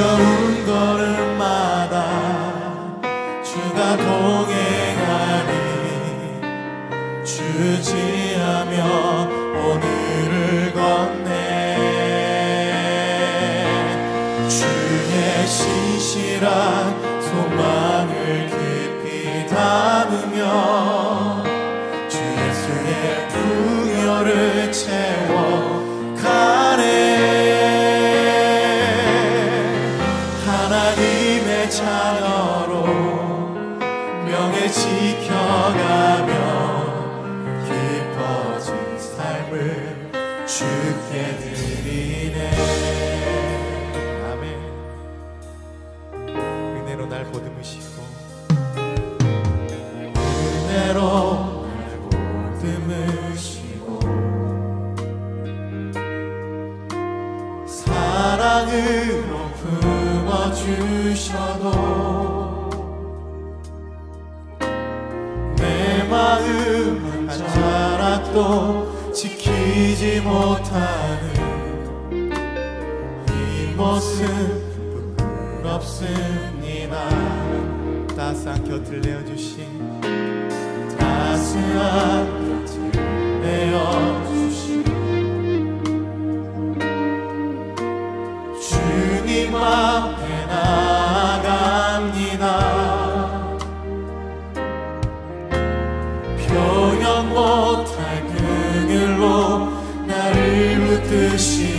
두려운 걸음마다 주가 동행하니 주지하며 들려주신 다스한 내어 주신 주님 앞에 나갑니다 아 표현 못할 그 길로 나를 붙드시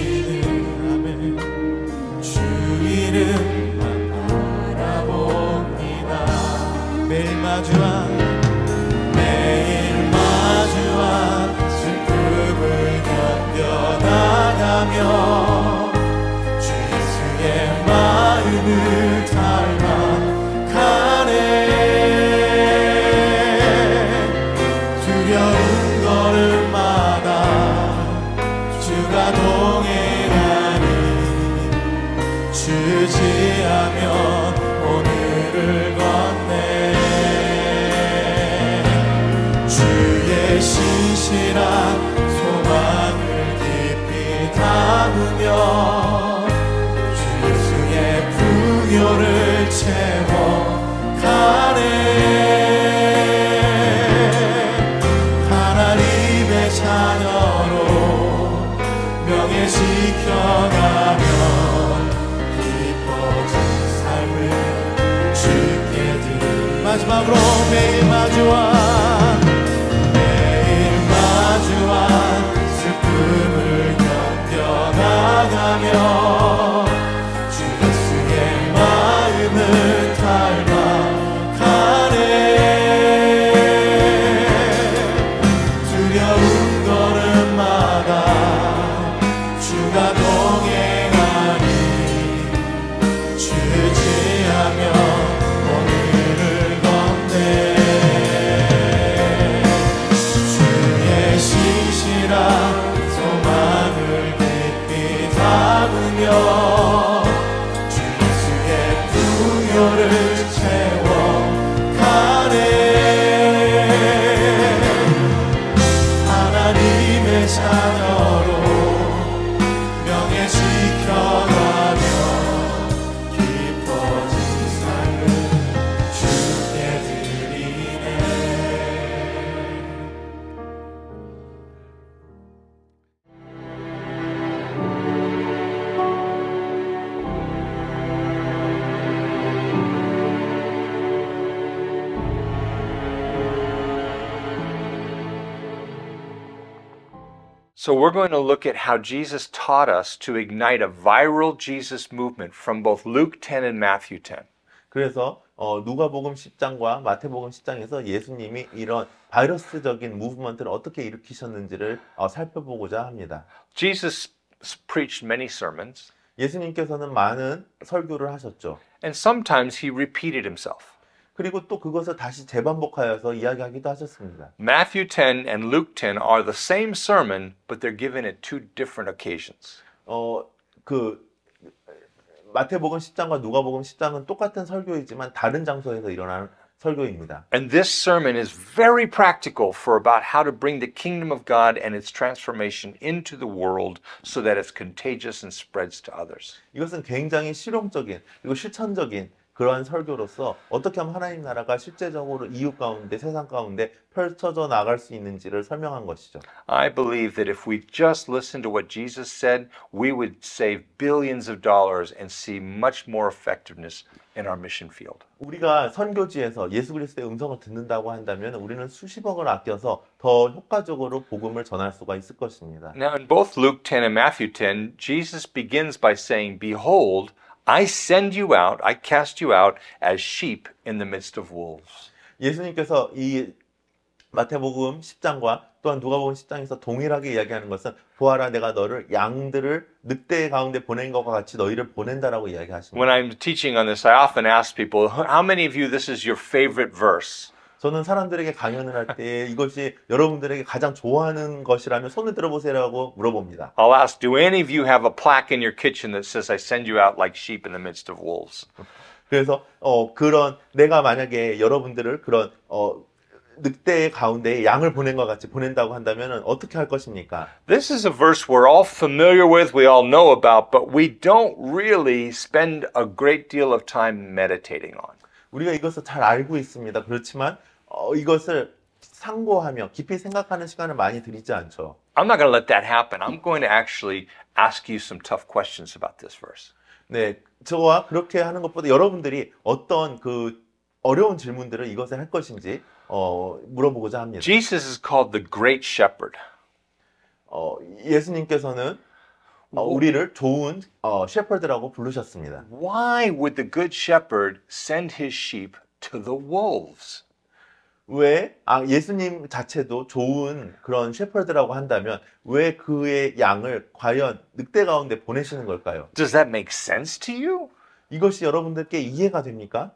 So, we're going to look at how Jesus taught us to ignite a viral Jesus movement from both Luke 10 and Matthew 10. 그래서 어, 누가복음 10장과 마태복음 10장에서 예수님이 이런 바이러스적인 무브먼트를 어떻게 일으키셨는지를 어, 살펴보고자 합니다. Jesus preached many sermons. 예수님께서는 많은 설교를 하셨죠. And sometimes he repeated himself. 그리고 또 그것을 다시 재반복하여서 이야기하기도 하셨습니다. Matthew 10 and Luke 10 are the same sermon, but they're given at two different occasions. 어, 그 마태복음 10장과 누가복음 10장은 똑같은 설교이지만 다른 장소에서 일어나는 설교입니다. And this sermon is very practical for about how to bring the kingdom of God and its transformation into the world so that it's contagious and spreads to others. 이것은 굉장히 실용적인 그리고 실천적인 그러한 설교로서 어떻게 하면 하나님 나라가 실제적으로 이웃 가운데 세상 가운데 펼쳐져 나갈 수 있는지를 설명한 것이죠. I believe that if we just listened to what Jesus said, we would save billions of dollars and see much more effectiveness in our mission field. 우리가 선교지에서 예수 그리스도의 음성을 듣는다고 한다면 우리는 수십억을 아껴서 더 효과적으로 복음을 전할 수가 있을 것입니다. Now in both Luke 10 and Matthew 10, Jesus begins by saying, "Behold, I send you out, I cast you out as sheep in the midst of wolves. 예수님께서 이 마태복음 10장과 또한 누가복음 10장에서 동일하게 이야기하는 것은 보아라 내가 너를 양들을 늑대 가운데 보낸 것과 같이 너희를 보낸다라고 이야기하십니다. When I'm teaching on this, I often ask people, how many of you this is your favorite verse? 저는 사람들에게 강연을 할 때 이것이 여러분들에게 가장 좋아하는 것이라면 손을 들어보세요라고 물어봅니다. I'll ask, do any of you have a plaque in your kitchen that says I send you out like sheep in the midst of wolves? 그래서 어 그런 내가 만약에 여러분들을 그런 어 늑대 가운데 양을 보낸 것 같이 보낸다고 한다면 어떻게 할 것입니까? This is a verse we're all familiar with, we all know about, but we don't really spend a great deal of time meditating on. 우리가 이것을 잘 알고 있습니다. 그렇지만 어, 이것을 상고하며 깊이 생각하는 시간을 많이 드리지 않죠. I'm not going to let that happen. I'm going to actually ask you some tough questions about this verse. 네, 저와 그렇게 하는 것보다 여러분들이 어떤 그 어려운 질문들을 이것에 할 것인지 어, 물어보고자 합니다. Jesus is called the great shepherd. 어, 예수님께서는 어, 우리를 좋은 어, 셰퍼드라고 부르셨습니다. Why would the good shepherd send his sheep to the wolves? 왜 아, 예수님 자체도 좋은 그런 셰퍼드라고 한다면 왜 그의 양을 과연 늑대 가운데 보내시는 걸까요? Does that make sense to you? 이것이 여러분들께 이해가 됩니까?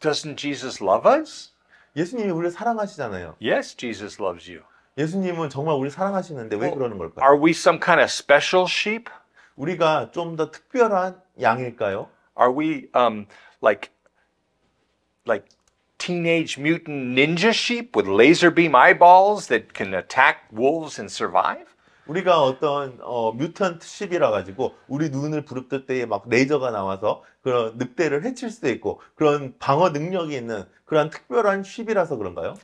Doesn't Jesus love us? 예수님이 우리를 사랑하시잖아요. Yes, Jesus loves you. 예수님은 정말 우리 사랑하시는데 왜 그러는 걸까요? Are we some kind of special sheep? 우리가 좀 더 특별한 양일까요? Are we um like like teenage mutant ninja sheep with laser beam eyeballs that can attack wolves and survive? 우리가 어떤 어, 뮤턴트 십이라 가지고 우리 눈을 부릅뜰 때에 막 레이저가 나와서 그런 늑대를 해칠 수도 있고 그런 방어 능력이 있는 그런 특별한 십이라서 그런가요?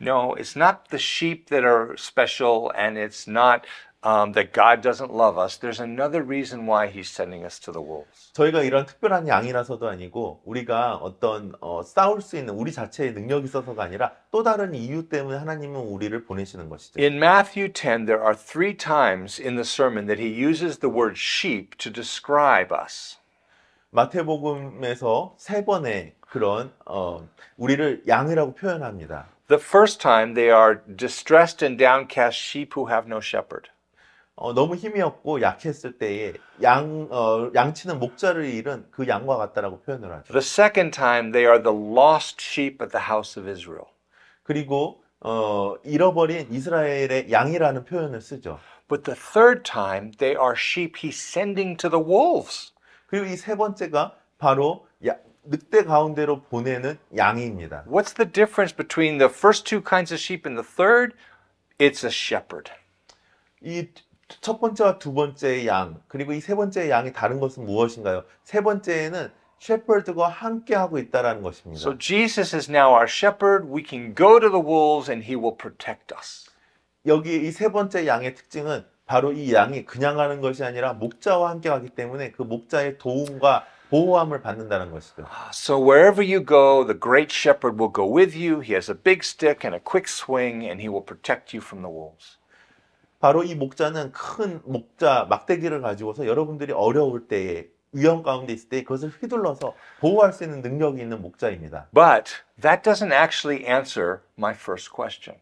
No, it's not the sheep that are special and it's not um, that God doesn't love us, there's another reason why He's sending us to the wolves. 저희가 이런 특별한 양이라서도 아니고 우리가 어떤 어, 싸울 수 있는 우리 자체의 능력이 있어서가 아니라 또 다른 이유 때문에 하나님은 우리를 보내시는 것이죠. In Matthew 10, there are three times in the sermon that He uses the word sheep to describe us. 마태복음에서 세 번의 그런 어, 우리를 양이라고 표현합니다. The first time they are distressed and downcast sheep who have no shepherd. 어, 너무 힘이 없고 약했을 때에 양, 어, 양치는 목자를 잃은 그 양과 같다라고 표현을 하죠. The second time they are the lost sheep of the house of Israel. 그리고 어, 잃어버린 이스라엘의 양이라는 표현을 쓰죠. But the third time they are sheep he's sending to the wolves. 그리고 이 세 번째가 바로 야, 늑대 가운데로 보내는 양입니다. What's the difference between the first two kinds of sheep and the third? It's a shepherd. 이첫 번째와 두 번째의 양 그리고 이 세 번째의 양이 다른 것은 무엇인가요? 세 번째에는 셰퍼드와 함께 하고 있다라는 것입니다. So Jesus is now our shepherd. We can go to the wolves and he will protect us. 여기 이 세 번째 양의 특징은 바로 이 양이 그냥 가는 것이 아니라 목자와 함께 가기 때문에 그 목자의 도움과 보호함을 받는다는 것이죠. So wherever you go, the great shepherd will go with you. He has a big stick and a quick swing and he will protect you from the wolves. 바로 이 목자는 큰 목자 막대기를 가지고서 여러분들이 어려울 때에 위험 가운데 있을 때 그것을 휘둘러서 보호할 수 있는 능력이 있는 목자입니다. But that doesn't actually answer my first question.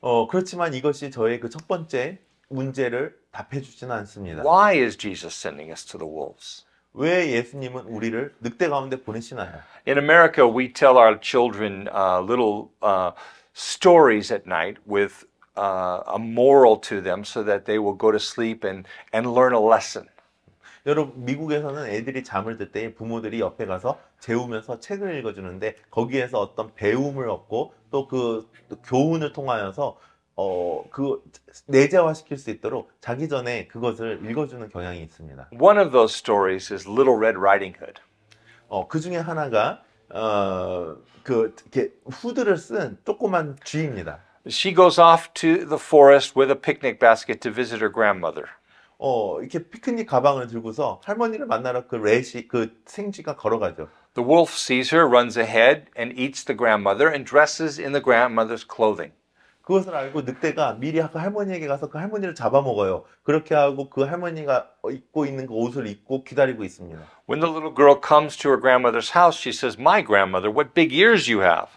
어 그렇지만 이것이 저의 그 첫 번째 문제를 답해 주지는 않습니다. Why is Jesus sending us to the wolves? 왜 예수님은 우리를 늑대 가운데 보내시나요? In America, we tell our children uh, little uh, stories at night with uh, a moral to them so that they will go to sleep and, and learn a lesson. 여러분 미국에서는 애들이 잠을 들 때 부모들이 옆에 가서 재우면서 책을 읽어주는데 거기에서 어떤 배움을 얻고 또 그 교훈을 통하여서 어 그 내재화시킬 수 있도록 자기 전에 그것을 읽어주는 경향이 있습니다. One of those stories is Little Red Riding Hood. 어 그 중에 하나가 어그 후드를 쓴 조그만 쥐입니다. She goes off to the forest with a picnic basket to visit her grandmother. 어 이렇게 피크닉 가방을 들고서 할머니를 만나러 그 레시 그 생쥐가 걸어가죠. The wolf sees her, runs ahead, and eats the grandmother and dresses in the grandmother's clothing. 그것을 알고 늑대가 미리 그 할머니에게 가서 그 할머니를 잡아먹어요. 그렇게 하고 그 할머니가 입고 있는 그 옷을 입고 기다리고 있습니다. When the little girl comes to her grandmother's house, she says, "My grandmother, what big ears you have."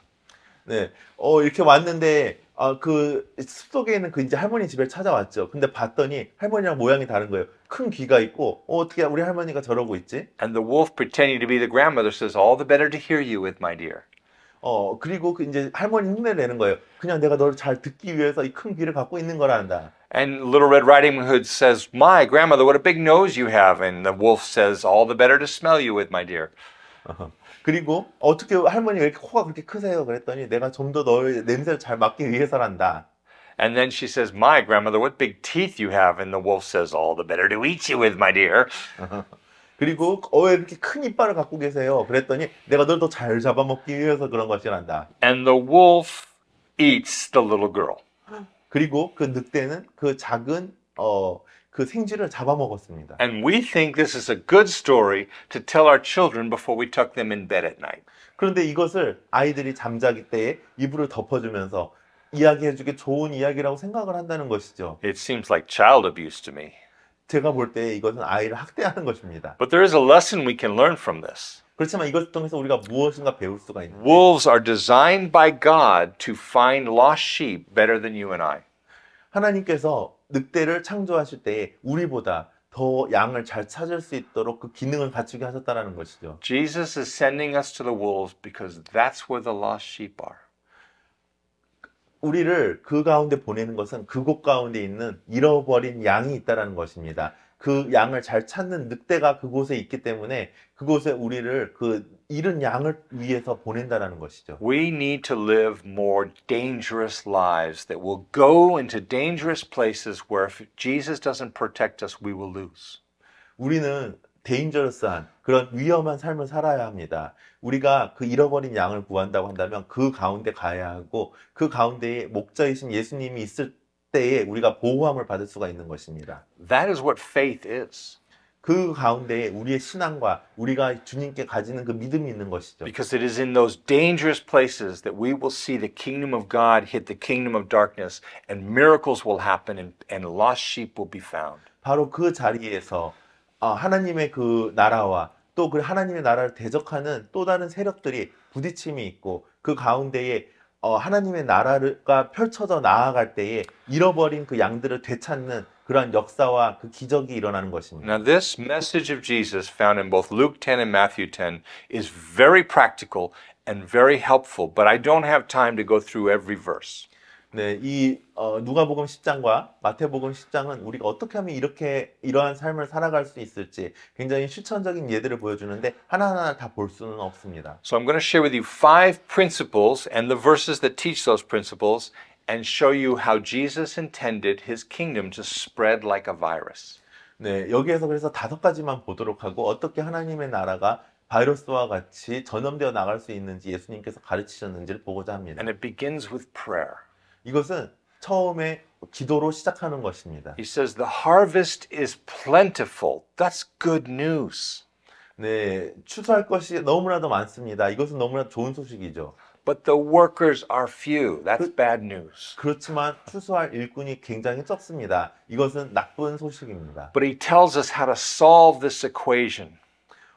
네, 어 이렇게 왔는데 아, 그 숲속에 있는 그 이제 할머니 집에 찾아왔죠. 근데 봤더니 할머니랑 모양이 다른 거예요. 큰 귀가 있고 어, 어떻게 우리 할머니가 저러고 있지? And the wolf pretending to be the grandmother says all the better to hear you with my dear. 어 그리고 그 이제 할머니 흉내내는 거예요. 그냥 내가 너를 잘 듣기 위해서 이 큰 귀를 갖고 있는 거란다. And Little Red Riding Hood says, "My grandmother, what a big nose you have!" And the wolf says, "All the better to smell you with, my dear." Uh-huh. 그리고 어떻게 할머니가 이렇게 코가 그렇게 크세요? 그랬더니 내가 좀더 너의 냄새를 잘 맡기 위해서란다. And then she says, My grandmother, what big teeth you have. And the wolf says, All the better to eat you with, my dear. 그리고 어 왜 이렇게 큰 이빨을 갖고 계세요? 그랬더니 내가 널더잘 잡아먹기 위해서 그런 것이란다. And the wolf eats the little girl. 그리고 그 늑대는 그 작은 어그 생쥐를 잡아먹었습니다. And we think this is a good story to tell our children before we tuck them in bed at night. 그런데 이것을 아이들이 잠자기 때에 이불을 덮어주면서 이야기해 이야기해주기 좋은 이야기라고 생각을 한다는 것이죠. It seems like child abuse to me. 제가 볼 때 이것은 아이를 학대하는 것입니다. But there is a lesson we can learn from this. 그렇지만 이것을 통해서 우리가 무엇인가 배울 수가 있는. Wolves are designed by God to find lost sheep better than you and I. 하나님께서 늑대를 창조하실 때에 우리보다 더 양을 잘 찾을 수 있도록 그 기능을 갖추게 하셨다는 것이죠. Jesus is sending us to the wolves because that's where the lost sheep are. 우리를 그 가운데 보내는 것은 그곳 가운데 있는 잃어버린 양이 있다라는 것입니다. 그 양을 잘 찾는 늑대가 그곳에 있기 때문에 그곳에 우리를 그 이런 양을 위해서 보낸다라는 것이죠. We need to live more dangerous lives that will go into dangerous places where if Jesus doesn't protect us, we will lose. 우리는 데인저러스한 그런 위험한 삶을 살아야 합니다. 우리가 그 잃어버린 양을 구한다고 한다면 그 가운데 가야 하고 그 가운데에 목자이신 예수님이 있을 때에 우리가 보호함을 받을 수가 있는 것입니다. That is what faith is. 그 가운데에 우리의 신앙과 우리가 주님께 가지는 그 믿음이 있는 것이죠. Because it is in those dangerous places that we will see the kingdom of God hit the kingdom of darkness and miracles will happen and, and lost sheep will be found. 바로 그 자리에서 하나님의 그 나라와 또 그 하나님의 나라를 대적하는 또 다른 세력들이 부딪힘이 있고 그 가운데에 하나님의 나라가 펼쳐져 나아갈 때에 잃어버린 그 양들을 되찾는 그러한 역사와 그 기적이 일어나는 것입니다. Now this message of Jesus found in both Luke 10 and Matthew 10 is very practical and very helpful, but I don't have time to go through every verse. 네, 이 어, 누가복음 10장과 마태복음 10장은 우리가 어떻게 하면 이렇게 이러한 삶을 살아갈 수 있을지 굉장히 실천적인 예들을 보여주는데 하나하나 다 볼 수는 없습니다. So I'm going to share with you five principles and the verses that teach those principles and show you how Jesus intended his kingdom to spread like a virus. 네, 여기에서 그래서 다섯 가지만 보도록 하고 어떻게 하나님의 나라가 바이러스와 같이 전염되어 나갈 수 있는지 예수님께서 가르치셨는지를 보고자 합니다. And it begins with prayer. 이것은 처음에 기도로 시작하는 것입니다. He says the harvest is plentiful. That's good news. 네, 추수할 것이 너무나도 많습니다. 이것은 너무나 좋은 소식이죠. but the workers are few. That's 그, bad news. 그렇지만 추수할 일꾼이 굉장히 적습니다. 이것은 나쁜 소식입니다. But he tells us how to solve this equation.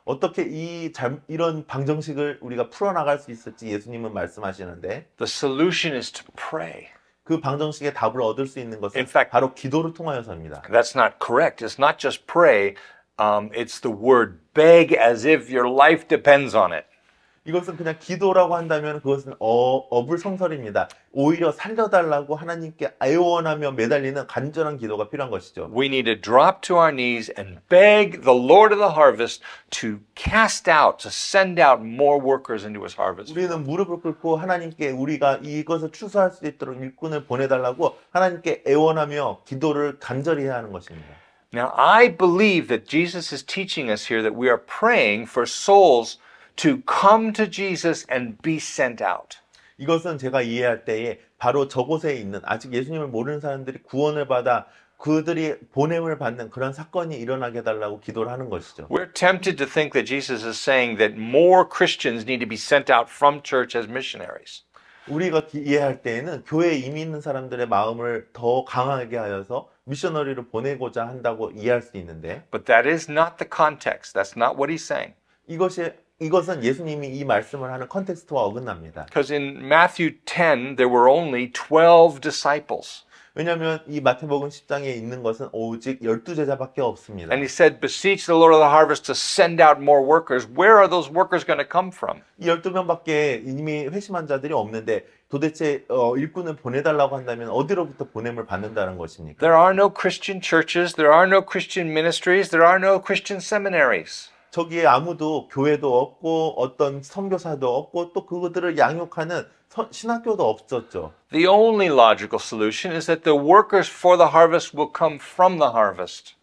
어떻게 이 잘, 이런 방정식을 우리가 풀어나갈 수 있을지 예수님은 말씀하시는데 The solution is to pray. 그 방정식의 답을 얻을 수 있는 것은 fact, 바로 기도를 통하여서입니다. That's not correct. It's not just pray. Um, it's the word beg as if your life depends on it. 이것은 그냥 기도라고 한다면 그것은 어, 어불성설입니다. 오히려 살려달라고 하나님께 애원하며 매달리는 간절한 기도가 필요한 것이죠. We need to drop to our knees and beg the Lord of the harvest to cast out, to send out more workers into his harvest. 우리는 무릎을 꿇고 하나님께 우리가 이것을 추수할 수 있도록 일꾼을 보내달라고 하나님께 애원하며 기도를 간절히 해야 하는 것입니다. Now I believe that Jesus is teaching us here that we are praying for souls to come to Jesus and be sent out. 이것은 제가 이해할 때에 바로 저곳에 있는 아직 예수님을 모르는 사람들이 구원을 받아 그들이 보냄을 받는 그런 사건이 일어나게 해달라고 기도를 하는 것이죠. We're tempted to think that Jesus is saying that more Christians need to be sent out from church as missionaries. 우리가 이해할 때에는 교회에 이미 있는 사람들의 마음을 더 강하게 하여서 미셔너리로 보내고자 한다고 이해할 수 있는데. But that is not the context. That's not what he's saying. 이것이 이것은 예수님이 이 말씀을 하는 컨텍스트와 어긋납니다. Because in Matthew 10 there were only 12 disciples. 왜냐하면 이 마태복음 10장에 있는 것은 오직 열두 제자밖에 없습니다. And he said, "Beseech the Lord of the harvest to send out more workers. Where are those workers going to come from?" 열두 명밖에 이미 회심한 자들이 없는데 도대체 어, 일꾼을 보내달라고 한다면 어디로부터 보냄을 받는다는 것입니까? There are no Christian churches. There are no Christian ministries. There are no Christian seminaries. 저기에 아무도 교회도 없고 어떤 선교사도 없고 또 그들을 양육하는 신학교도 없었죠. The only logical solution is that the workers for the harvest will come from the harvest.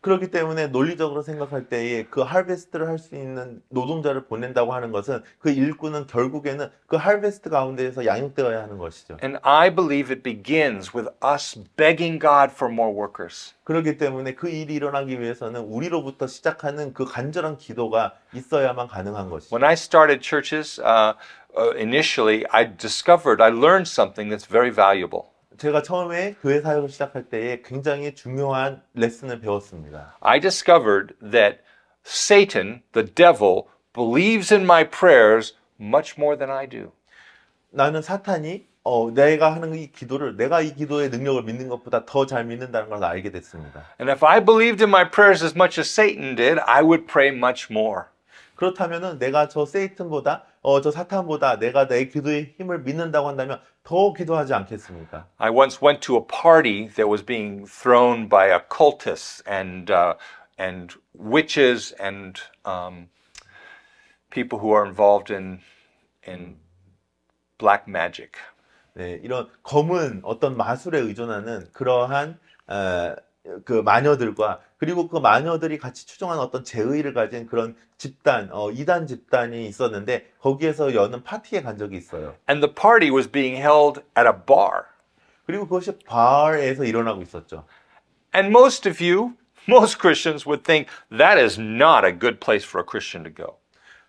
그렇기 때문에 논리적으로 생각할 때에 그 할베스트를 할 수 있는 노동자를 보낸다고 하는 것은 그 일꾼은 결국에는 그 할베스트 가운데에서 양육되어야 하는 것이죠. And I believe it begins with us begging God for more workers. 그렇기 때문에 그 일이 일어나기 위해서는 우리로부터 시작하는 그 간절한 기도가 있어야만 가능한 것이죠. When I started churches uh, initially, I discovered, I learned something that's very valuable. 제가 처음에 교회 사역을 시작할 때에 굉장히 중요한 레슨을 배웠습니다. I discovered that Satan, the devil, believes in my prayers much more than I do. 나는 사탄이 어, 내가 하는 이 기도를 내가 이 기도의 능력을 믿는 것보다 더 잘 믿는다는 걸 알게 됐습니다. And if I believed in my prayers as much as Satan did, I would pray much more. 그렇다면은 내가 저 세이튼보다 어, 저 사탄보다 내가 내 기도의 힘을 믿는다고 한다면 더 기도하지 않겠습니까? I once went to a party that was being thrown by occultists and uh, and witches and um, people who are involved in in black magic. 네, 이런 검은 어떤 마술에 의존하는 그러한 어, 그 마녀들과 그리고 그 마녀들이 같이 추종한 어떤 제의를 가진 그런 집단, 어, 이단 집단이 있었는데 거기에서 여는 파티에 간 적이 있어요. And the party was being held at a bar. 그리고 그것이 바에서 일어나고 있었죠. And most of you, most Christians would think that is not a good place for a Christian to go.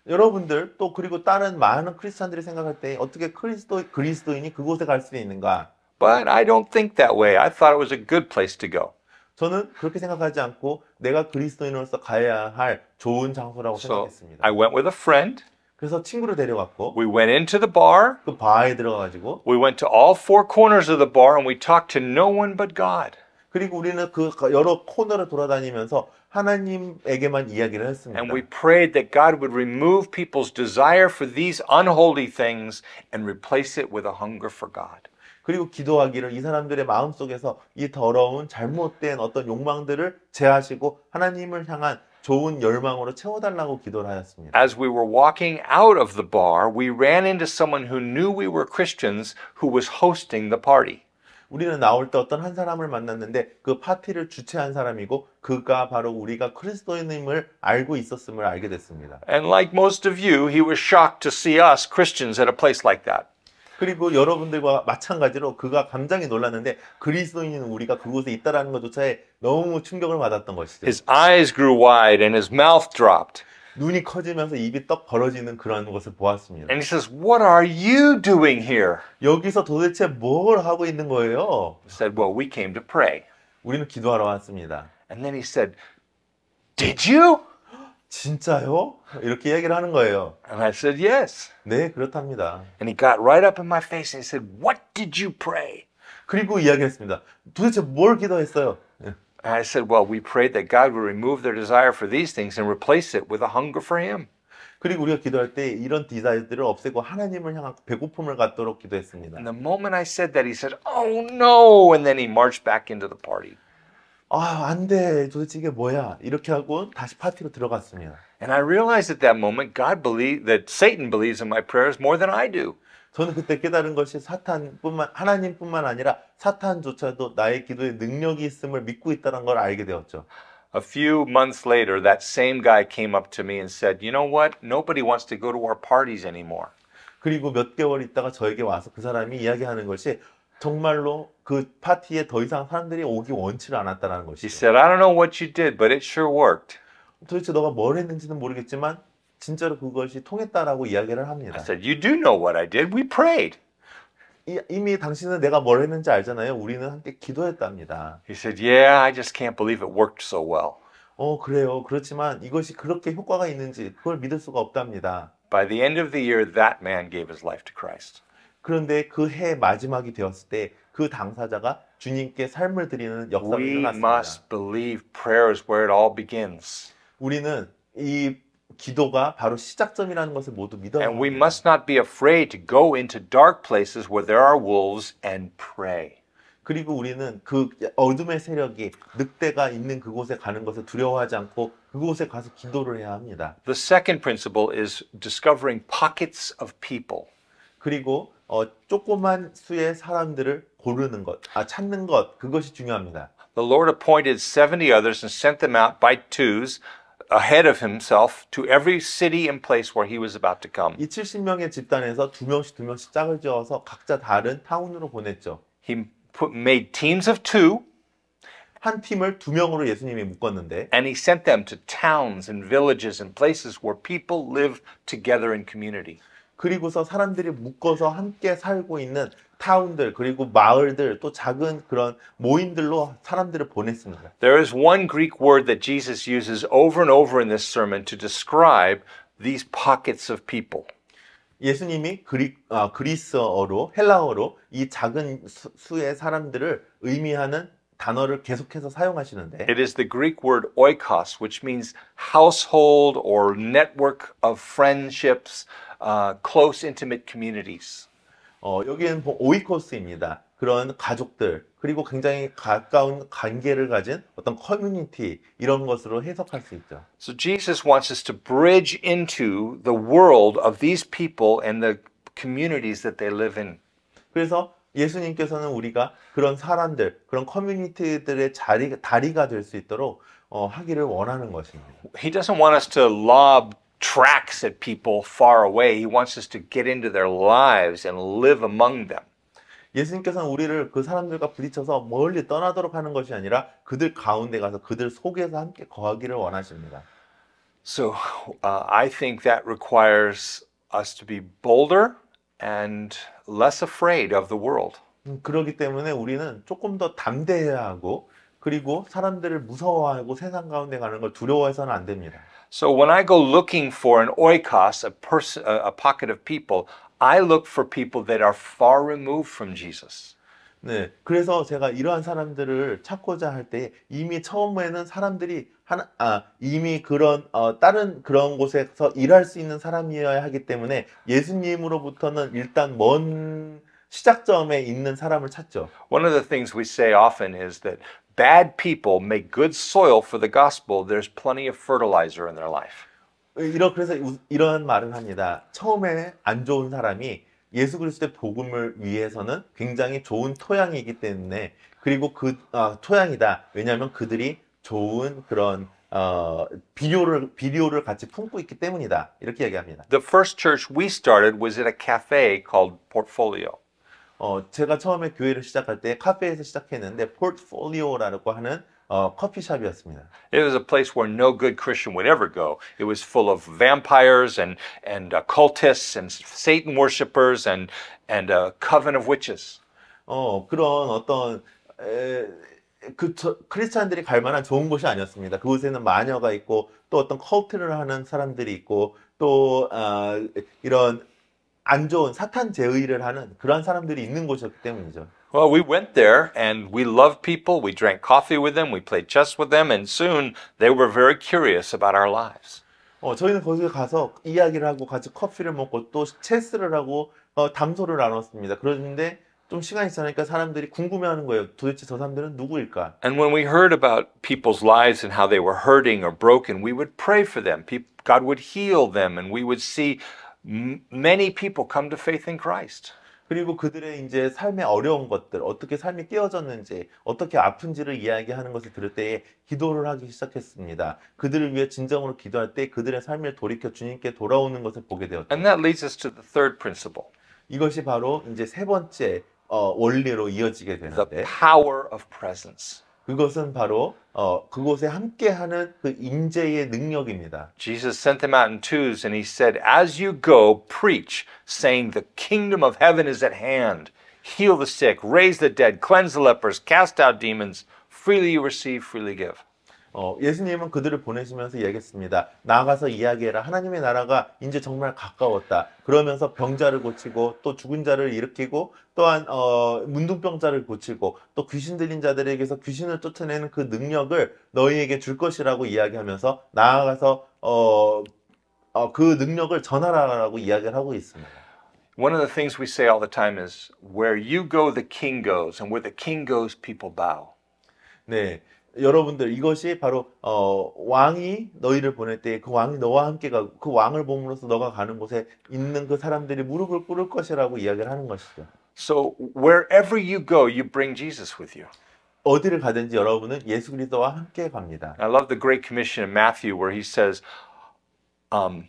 여러분들 또 그리고 다른 많은 크리스천들이 생각할 때 어떻게 크리스도 그리스도인이 그곳에 갈 수 있는가? But I don't think that way. I thought it was a good place to go. 저는 그렇게 생각하지 않고 내가 그리스도인으로서 가야 할 좋은 장소라고 So 생각했습니다. I went with a friend. 그래서 친구를 데려갔고 We went into the bar. 그 바에 들어가가지고 We went to all four corners of the bar and we talked to no one but God. 그리고 우리는 그 여러 코너를 돌아다니면서 하나님에게만 이야기를 했습니다. And we prayed that God would remove people's desire for these unholy things and replace it with a hunger for God. 그리고 기도하기를 이 사람들의 마음속에서 이 더러운 잘못된 어떤 욕망들을 제하시고 하나님을 향한 좋은 열망으로 채워달라고 기도를 하였습니다. As we were walking out of the bar, we ran into someone who knew we were Christians who was hosting the party. 우리는 나올 때 어떤 한 사람을 만났는데 그 파티를 주최한 사람이고 그가 바로 우리가 그리스도인임을 알고 있었음을 알게 됐습니다. And like most of you, he was shocked to see us Christians at a place like that. 그리고 여러분들과 마찬가지로 그가 감정이 놀랐는데 그리스도인인 우리가 그곳에 있다라는 것조차에 너무 충격을 받았던 것이죠. His eyes grew wide and his mouth dropped. 눈이 커지면서 입이 떡 벌어지는 그런 것을 보았습니다. And he says, "What are you doing here?" 여기서 도대체 뭘 하고 있는 거예요? He said, "Well, we came to pray." 우리는 기도하러 왔습니다. And then he said, "Did you?" 진짜요? 이렇게 이야기를 하는 거예요. And I said, yes. 네, 그렇답니다. And he got right up in my face and he said, what did you pray? 그리고 이야기했습니다. 도대체 뭘 기도했어요? And I said, well, we prayed that God would remove their desire for these things and replace it with a hunger for him. 그리고 우리가 기도할 때 이런 디자이들을 없애고 하나님을 향한 배고픔을 갖도록 기도했습니다. And the moment I said that, he said, oh no, and then he marched back into the party. 아, 안 돼. 도대체 이게 뭐야? 이렇게 하고 다시 파티로 들어갔습니다. And I realized at that moment God believed that Satan believes in my prayers more than I do. 저는 그때 깨달은 것이 사탄뿐만 하나님뿐만 아니라 사탄조차도 나의 기도에 능력이 있음을 믿고 있다는 걸 알게 되었죠. A few months later, that same guy came up to me and said, "You know what? Nobody wants to go to our parties anymore." 그리고 몇 개월 있다가 저에게 와서 그 사람이 이야기하는 것이 정말로 그 파티에 더 이상 사람들이 오기 원치 않았다는 것이. He said, I don't know what you did, but it sure worked. 도대체 너가 뭘 했는지는 모르겠지만 진짜로 그것이 통했다라고 이야기를 합니다. I said, you do know what I did. We prayed. 이미 당신은 내가 뭘 했는지 알잖아요. 우리는 함께 기도했답니다. He said, "Yeah, I just can't believe it worked so well." 어, 그래요. 그렇지만 이것이 그렇게 효과가 있는지 그걸 믿을 수가 없답니다. By the end of the year, that man gave his life to Christ. 그런데 그 해 마지막이 되었을 때 그 당사자가 주님께 삶을 드리는 역사가 We 일어났습니다. must believe prayer is where it all begins. 우리는 이 기도가 바로 시작점이라는 것을 모두 믿어야 And we 합니다. must not be afraid to go into dark places where there are wolves and pray. 그리고 우리는 그 어둠의 세력이 늑대가 있는 그곳에 가는 것을 두려워하지 않고 그곳에 가서 기도를 해야 합니다. The second principle is discovering pockets of people. 그리고 어, 조그만 수의 사람들을 고르는 것, 아, 찾는 것, 그것이 중요합니다. The Lord appointed 70 others and sent them out by twos ahead of himself to every city and place where he was about to come. 이 70명의 집단에서 두 명씩 두 명씩 짝을 지어서 각자 다른 타운으로 보냈죠. He put, made teams of two. 한 팀을 두 명으로 예수님이 묶었는데 and he sent them to towns and villages and places where people live together in community. 그리고서 사람들이 묶어서 함께 살고 있는 타운들 그리고 마을들 또 작은 그런 모임들로 사람들을 보냈습니다. There is one Greek word that Jesus uses over and over in this sermon to describe these pockets of people. 예수님이 그리, 아, 그리스어로 헬라어로 이 작은 수, 수의 사람들을 의미하는 단어를 계속해서 사용하시는데 It is the Greek word oikos, which means household or network of friendships, uh, close, intimate communities. 어, 여기는 오이코스입니다. 그런 가족들 그리고 굉장히 가까운 관계를 가진 어떤 커뮤니티 이런 것으로 해석할 수 있죠. So Jesus wants us to bridge into the world of these people and the communities that they live in. 그래서 예수님께서는 우리가 그런 사람들, 그런 커뮤니티들의 자리, 다리가 될 수 있도록 어, 하기를 원하는 것입니다. He doesn't want us to lob tracks at people far away. He wants us to get into their lives and live among them. 예수님께서는 우리를 그 사람들과 부딪혀서 멀리 떠나도록 하는 것이 아니라 그들 가운데 가서 그들 속에서 함께 거하기를 원하십니다. So uh, I think that requires us to be bolder and less afraid of the world. 그러기 때문에 우리는 조금 더 그리고 사람들을 무서워하고 세상 가운데 가는 걸 두려워해서는 안 됩니다. So when I go looking for an oikos, a person, a pocket of people, I look for people that are far removed from Jesus. 네, 그래서 제가 이러한 사람들을 찾고자 할 때 이미 처음에는 사람들이 하나, 아, 이미 그런, 어, 다른 그런 곳에서 일할 수 있는 사람이어야 하기 때문에 예수님으로부터는 일단 먼 시작점에 있는 사람을 찾죠. One of the things we say often is that bad people make good soil for the gospel. There's plenty of fertilizer in their life. 이러, 그래서 이런 말을 합니다. 처음에 안 좋은 사람이 예수 그리스도의 복음을 위해서는 굉장히 좋은 토양이기 때문에 그리고 그 아, 토양이다. 왜냐하면 그들이 좋은 그런 어, 비료를 비료를 같이 품고 있기 때문이다. 이렇게 이야기합니다. The first church we started was at a cafe called Portfolio. 어, 제가 처음에 교회를 시작할 때 카페에서 시작했는데 포트폴리오라고 하는 어, 커피숍이었습니다. It was a place where no good Christian would ever go. It was full of vampires and and uh, cultists and Satan worshippers and and a coven of witches. 어, 그런 어떤 에, 그 저, 크리스찬들이 갈 만한 좋은 곳이 아니었습니다. 그곳에는 마녀가 있고 또 어떤 컬트를 하는 사람들이 있고 또 어, 이런 안 좋은 사탄 제의를 하는 그런 사람들이 있는 곳이었기 때문이죠. Well, we went there and we loved people. We drank coffee with them. We played chess with them. And soon they were very curious about our lives. 어, 저희는 거기 가서 이야기를 하고 같이 커피를 먹고 또 체스를 하고 어, 담소를 나눴습니다. 그런데 좀 시간이 지나니까 사람들이 궁금해하는 거예요. 도대체 저 사람들은 누구일까? And when we heard about people's lives and how they were hurting or broken, we would pray for them. God would heal them, and we would see many people come to faith in Christ. 그리고 그들의 이제 삶의 어려운 것들, 어떻게 삶이 깨어졌는지, 어떻게 아픈지를 이야기하는 것을 들을 때에 기도를 하기 시작했습니다. 그들을 위해 진정으로 기도할 때 그들의 삶을 돌이켜 주님께 돌아오는 것을 보게 되었죠. And that leads us to the third principle. 이것이 바로 이제 세 번째 어, 원리로 이어지게 되는데. The power of presence. 그것은 바로 어, 그곳에 그 인재의 능력입니다. Jesus sent them out in twos and he said, "As you go, preach, saying the kingdom of heaven is at hand. Heal the sick, raise the dead, cleanse the lepers, cast out demons. Freely you receive, freely give." 어, 예수님은 그들을 보내시면서 이야기했습니다. 나가서 이야기해라. 하나님의 나라가 이제 정말 가까웠다. 그러면서 병자를 고치고 또 죽은 자를 일으키고 또한 어, 문둥병자를 고치고 또 귀신 들린 자들에게서 귀신을 쫓아내는 그 능력을 너희에게 줄 것이라고 이야기하면서 나아가서 어, 어, 그 능력을 전하라라고 이야기를 하고 있습니다. One of the things we say all the time is where you go the king goes and where the king goes people bow. 네. 여러분들 이것이 바로 어, 왕이 너희를 보낼 때 그 왕이 너와 함께 가고 그 왕을 보므로써 너가 가는 곳에 있는 그 사람들이 무릎을 꿇을 것이라고 이야기를 하는 것이죠. So wherever you go, you bring Jesus with you. 어디를 가든지 여러분은 예수 그리스도와 함께 갑니다. I love the Great Commission in Matthew where he says, um,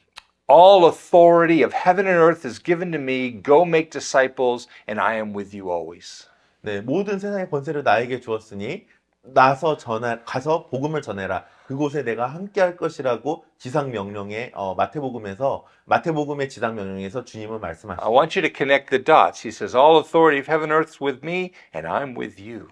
"All authority of heaven and earth is given to me. Go make disciples, and I am with you always." 네, 모든 세상의 권세를 나에게 주었으니 나서 전해 가서 복음을 전해라. 그곳에 내가 함께 할 것이라고 지상 명령에 어, 마태복음에서 마태복음의 지상 명령에서 주님은 말씀하십니다. I want you to connect the dots. He says all authority of heaven and earth's with me and I'm with you.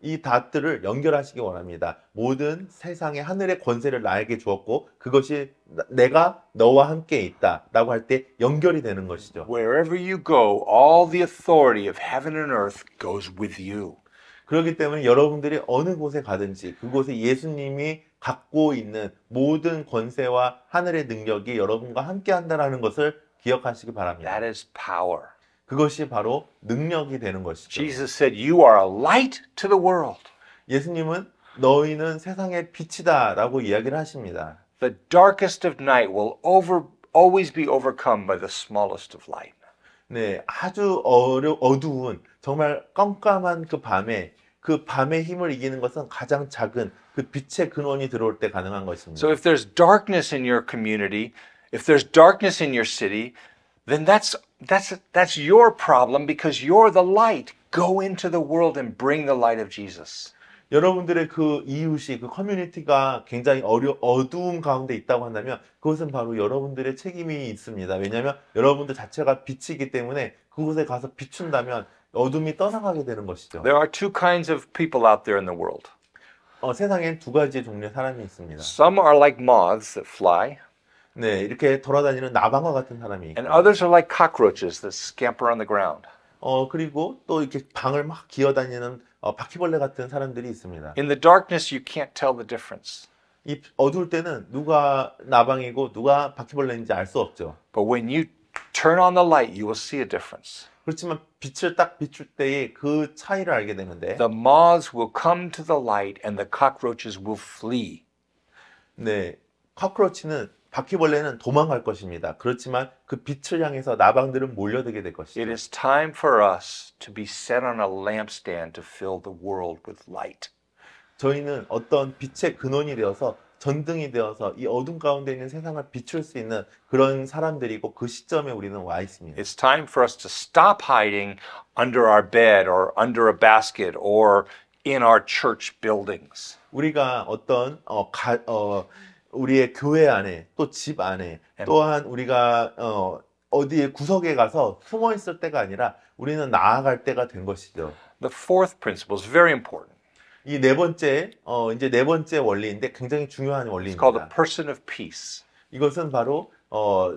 이 닷들을 연결하시기 원합니다. 모든 세상의 하늘의 권세를 나에게 주었고 그것이 내가 너와 함께 있다라고 할 때 연결이 되는 것이죠. Wherever you go, all the authority of heaven and earth goes with you. 그렇기 때문에 여러분들이 어느 곳에 가든지 그곳에 예수님이 갖고 있는 모든 권세와 하늘의 능력이 여러분과 함께 한다라는 것을 기억하시기 바랍니다. That is power. 그것이 바로 능력이 되는 것이죠. Jesus said, "You are a light to the world." 예수님은 너희는 세상의 빛이다라고 이야기를 하십니다. The darkest of night will over always be overcome by the smallest of light. 네, 아주 어려, 어두운 정말 깜깜한 그 밤에 그 밤의 힘을 이기는 것은 가장 작은 그 빛의 근원이 들어올 때 가능한 것입니다. So if there's darkness in your community, if there's darkness in your city, then that's that's that's your problem because you're the light. Go into the world and bring the light of Jesus. 여러분들의 그 이웃이 그 커뮤니티가 굉장히 어려, 어두운 가운데 있다고 한다면 그것은 바로 여러분들의 책임이 있습니다. 왜냐하면 여러분들 자체가 빛이기 때문에 그곳에 가서 비춘다면 어둠이 떠나가게 되는 것이죠. There are two kinds of people out there in the world. 어, 세상엔 두 가지 종류의 사람이 있습니다. Some are like moths that fly. 네, 이렇게 돌아다니는 나방과 같은 사람이 있고. And others are like cockroaches that scamper on the ground. 어, 그리고 또 이렇게 방을 막 기어다니는 어, 바퀴벌레 같은 사람들이 있습니다. In the darkness, you can't tell the difference. 이 어두울 때는 누가 나방이고 누가 바퀴벌레인지 알 수 없죠. But when you turn on the light, you will see a difference. 그렇지만 빛을 딱 비출 때에 그 차이를 알게 되는데 The moths will come to the light and the cockroaches will flee. 네, cockroach는 바퀴벌레는 도망갈 것입니다. 그렇지만 그 빛을 향해서 나방들은 몰려들게 될 것이죠. It is time for us to be set on a lampstand to fill the world with light. 저희는 어떤 빛의 근원이 되어서 전등이 되어서 이 어둠 가운데 있는 세상을 비출 수 있는 그런 사람들이고 그 시점에 우리는 와 있습니다. It's time for us to stop hiding under our bed or under a basket or in our church buildings. 우리가 어떤 어, 가, 어, 우리의 교회 안에 또 집 안에 예. 또한 우리가 어, 어디에 구석에 가서 숨어 있을 때가 아니라 우리는 나아갈 때가 된 것이죠. The fourth principle is very important. 이 네 번째 어 이제 네 번째 원리인데 굉장히 중요한 원리입니다. It's called the person of peace. 이것은 바로 어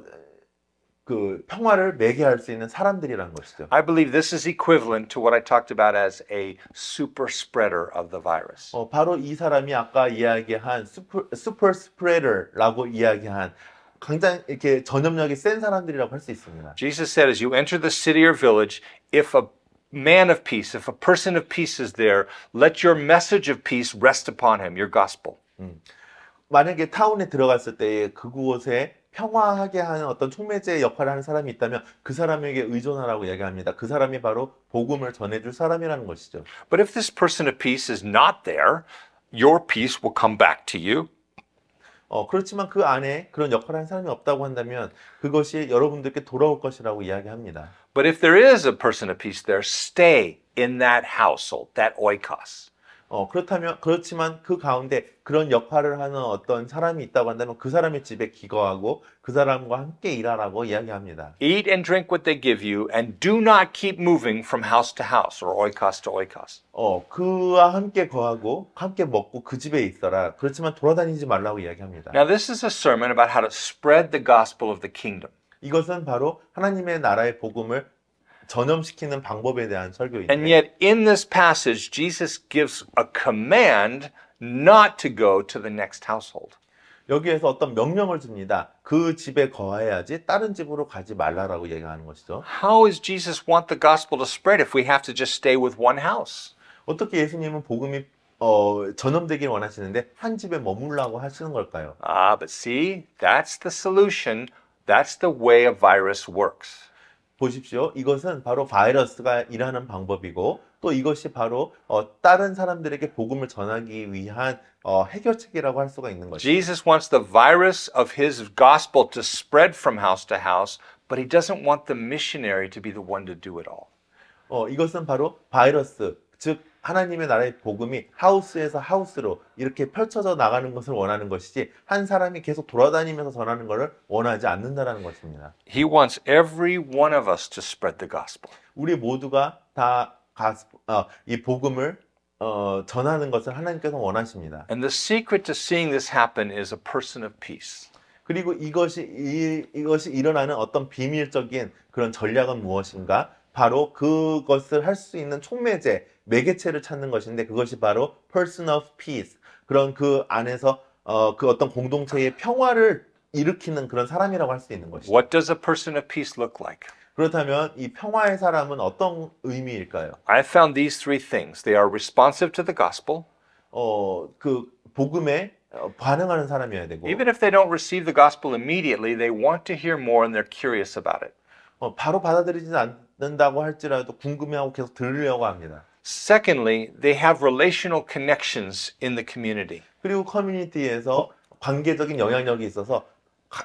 그 평화를 매개할 수 있는 사람들이라는 것이죠. I believe this is equivalent to what I talked about as a super spreader of the virus. 어, 바로 이 사람이 아까 이야기한 슈퍼 슈퍼 스프레더라고 이야기한 굉장히 이렇게 전염력이 센 사람들이라고 할 수 있습니다. Jesus said as you enter the city or village if a man of peace if a person of peace is there let your message of peace rest upon him your gospel. 음. 만약에 타운에 들어갔을 때 그곳에 평화하게 하는 어떤 촉매제의 역할을 하는 사람이 있다면 그 사람에게 의존하라고 얘기합니다. 그 사람이 바로 복음을 전해줄 사람이라는 것이죠. But if this person of peace is not there, your peace will come back to you. 어, 그렇지만 그 안에 그런 역할을 한 사람이 없다고 한다면 그것이 여러분들께 돌아올 것이라고 이야기합니다. But if there is a person of peace there, stay in that household, that oikos. 어, 그렇다면, 그렇지만 그 가운데 그런 역할을 하는 어떤 사람이 있다고 한다면 그 사람의 집에 기거하고 그 사람과 함께 일하라고 이야기합니다. Eat and drink what they give you and do not keep moving from house to house or oikos to oikos. 어, 그와 함께 거하고 함께 먹고 그 집에 있어라. 그렇지만 돌아다니지 말라고 이야기합니다. Now this is a sermon about how to spread the gospel of the kingdom. 이것은 바로 하나님의 나라의 복음을 전염시키는 방법에 대한 설교인데. And yet in this passage Jesus gives a command not to go to the next household. 여기에서 어떤 명령을 줍니다. 그 집에 거해야지 다른 집으로 가지 말라라고 얘기하는 것이죠. How is Jesus want the gospel to spread if we have to just stay with one house? 어떻게 예수님은 복음이 어, 전염되길 원하시는데 한 집에 머물라고 하시는 걸까요? Ah, but see, that's the solution. That's the way a virus works. 보십시오. 이것은 바로 바이러스가 일하는 방법이고 또 이것이 바로 어, 다른 사람들에게 복음을 전하기 위한 어, 해결책이라고 할 수가 있는 거죠. Jesus wants the virus of his gospel to spread from house to house, but he doesn't want the missionary to be the one to do it all. 어, 이것은 바로 바이러스, 즉 하나님의 나라의 복음이 하우스에서 하우스로 이렇게 펼쳐져 나가는 것을 원하는 것이지 한 사람이 계속 돌아다니면서 전하는 것을 원하지 않는다라는 것입니다. He wants every one of us to spread the gospel. 우리 모두가 다가스 어, 이 복음을 어, 전하는 것을 하나님께서 원하십니다. And the secret to seeing this happen is a person of peace. 그리고 이것이 이, 이것이 일어나는 어떤 비밀적인 그런 전략은 무엇인가? 바로 그것을 할 수 있는 촉매제 매개체를 찾는 것인데 그것이 바로 person of peace 그런 그 안에서 어, 그 어떤 공동체의 평화를 일으키는 그런 사람이라고 할 수 있는 것이죠. What does a person of peace look like? 그렇다면 이 평화의 사람은 어떤 의미일까요? I found these three things. They are responsive to the gospel. 어, 그 복음에 반응하는 사람이어야 되고. Even if they don't receive the gospel immediately, they want to hear more and they're curious about it. 어, 바로 받아들이지 않는다고 할지라도 궁금해하고 계속 들으려고 합니다. Secondly, they have relational connections in the community. 그리고 커뮤니티에서 관계적인 영향력이 있어서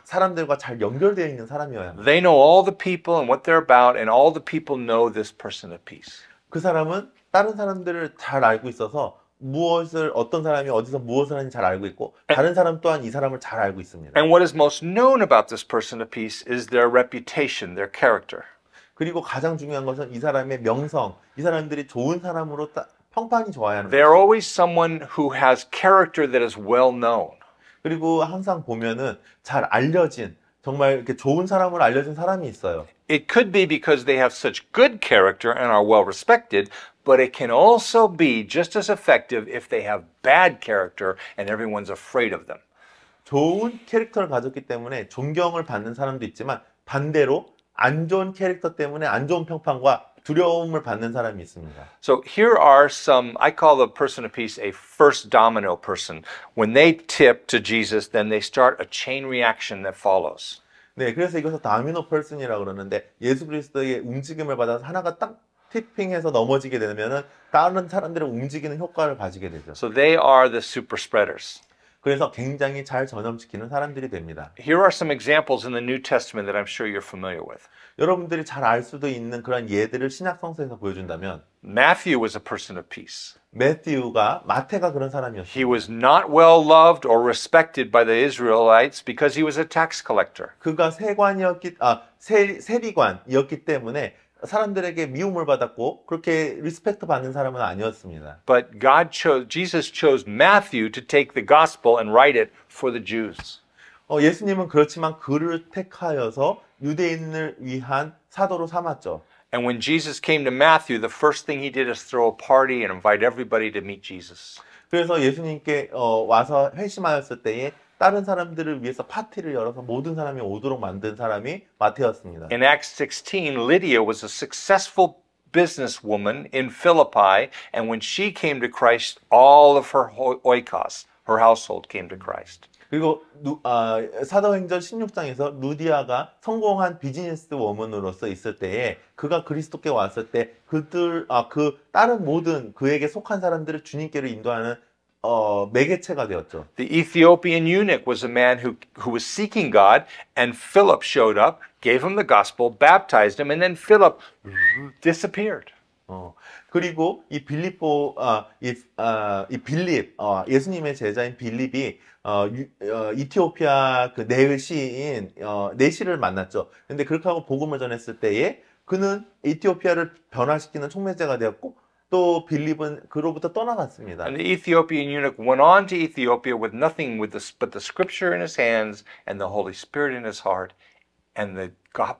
사람들과 잘 연결되어 있는 사람이어야 합니다. They know all the people and what they're about and all the people know this person of peace. 그 사람은 다른 사람들을 잘 알고 있어서 무엇을 어떤 사람이 어디서 무엇을 하는지 잘 알고 있고 다른 사람 또한 이 사람을 잘 알고 있습니다. And what is most known about this person of peace is their reputation, their character. 그리고 가장 중요한 것은 이 사람의 명성, 이 사람들이 좋은 사람으로 따, 평판이 좋아야 하는 t h e r e always someone who has character that is well known. 그리고 항상 보면은 잘 알려진 정말 이렇게 좋은 사람으로 알려진 사람이 있어요. It could be because they have such good character and are well respected, but it can also be just as effective if they have bad character and everyone's afraid of them. 좋은 캐릭터를 가졌기 때문에 존경을 받는 사람도 있지만 반대로 안 좋은 캐릭터 때문에 안 좋은 평판과 두려움을 받는 사람이 있습니다. So here are some I call the person of peace a first domino person. When they tip to Jesus, then they start a chain reaction that follows. 네, 그래서 이것을 다미노 퍼슨이라고 그러는데 예수 그리스도의 움직임을 받아서 하나가 딱 티핑해서 넘어지게 되면은 다른 사람들을 움직이는 효과를 가지게 되죠. So they are the super spreaders. 그래서 굉장히 잘 전염시키는 사람들이 됩니다. Here are some examples in the New Testament that I'm sure you're familiar with. 여러분들이 잘 알 수도 있는 그런 예들을 신약 성서에서 보여준다면 Matthew was a person of peace. 매튜가 마태가 그런 사람이었어요. He was not well loved or respected by the Israelites because he was a tax collector. 그가 세관이었기 아 세, 세리관이었기 때문에 사람들에게 미움을 받았고 그렇게 리스펙트 받는 사람은 아니었습니다. But God chose Jesus chose Matthew to take the gospel and write it for the Jews. 어, 예수님은 그렇지만 그를 택하여서 유대인을 위한 사도로 삼았죠. And when Jesus came to Matthew, the first thing he did is throw a party and invite everybody to meet Jesus. 그래서 예수님께 어, 와서 회심하였을 때에 다른 사람들을 위해서 파티를 열어서 모든 사람이 오도록 만든 사람이 마태였습니다. In Acts 16, Lydia was a successful businesswoman in Philippi, and when she came to Christ, all of her oikos, her household came to Christ. 그리고 누, 아, 사도행전 16장에서 루디아가 성공한 비즈니스 워먼으로서 있을 때에 그가 그리스도께 왔을 때 그들 아, 그 다른 모든 그에게 속한 사람들을 주님께로 인도하는 어, 매개체가 되었죠. The Ethiopian eunuch was a man who, who was seeking God, and Philip showed up, gave him the gospel, baptized him, and then Philip disappeared. 어, 그리고 이 빌립보, 이, 아, 이 빌립, 어, 예수님의 제자인 빌립이 어, 유, 어, 이티오피아 그 네시인 어, 네시를 만났죠. 근데 그렇게 하고 복음을 전했을 때에 그는 이티오피아를 변화시키는 총매제가 되었고 또 빌립은 그로부터 떠나갔습니다. And the Ethiopian eunuch went on to Ethiopia with nothing with the, but the scripture in his hands and the Holy Spirit in his heart. And the